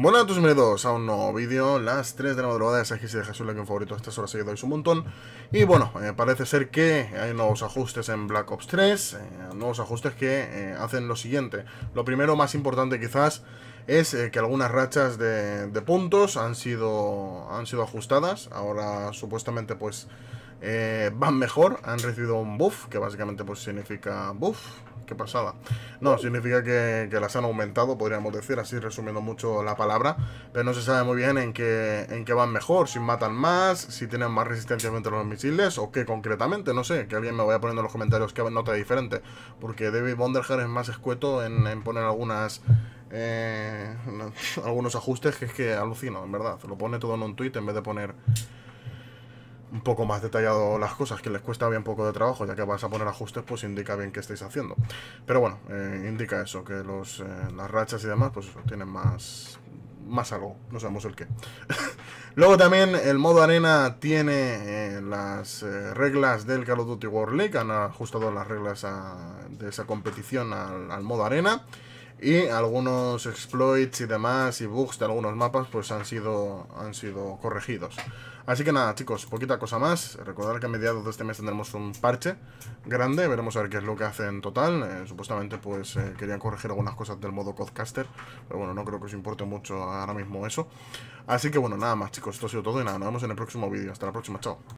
Buenas a todos bienvenidos a un nuevo vídeo, las 3 de la madrugada, ya que si dejáis un like en favorito a estas horas un montón Y bueno, eh, parece ser que hay nuevos ajustes en Black Ops 3, eh, nuevos ajustes que eh, hacen lo siguiente Lo primero, más importante quizás, es eh, que algunas rachas de, de, puntos han sido, han sido ajustadas. Ahora supuestamente pues eh, van mejor, han recibido un buff, que básicamente pues significa buff. Qué pasada. No, significa que, las han aumentado, podríamos decir, así resumiendo mucho la palabra. Pero no se sabe muy bien en qué, en qué van mejor, si matan más, si tienen más resistencia frente los misiles o qué concretamente. No sé, que alguien me vaya poniendo en los comentarios que nota diferente. Porque David Bonderger es más escueto en poner algunas eh, algunos ajustes que es que alucino, en verdad. lo pone todo en un tweet en vez de poner un poco más detallado las cosas, que les cuesta bien poco de trabajo, ya que vas a poner ajustes, pues indica bien qué estáis haciendo. Pero bueno, eh, indica eso, que los, eh, las rachas y demás, pues eso, tienen más, más algo, no sabemos el qué. Luego también el modo arena tiene las reglas del Call of Duty World League, han ajustado las reglas de esa competición al, modo arena y algunos exploits y demás y bugs de algunos mapas pues han sido, han sido corregidos. Así que nada chicos, poquita cosa más, recordar que a mediados de este mes tendremos un parche grande, veremos a ver qué es lo que hace en total, eh, supuestamente pues eh, querían corregir algunas cosas del modo Codcaster, pero bueno, no creo que os importe mucho ahora mismo eso. Así que bueno, nada más chicos, esto ha sido todo y nada, nos vemos en el próximo vídeo, hasta la próxima, chao.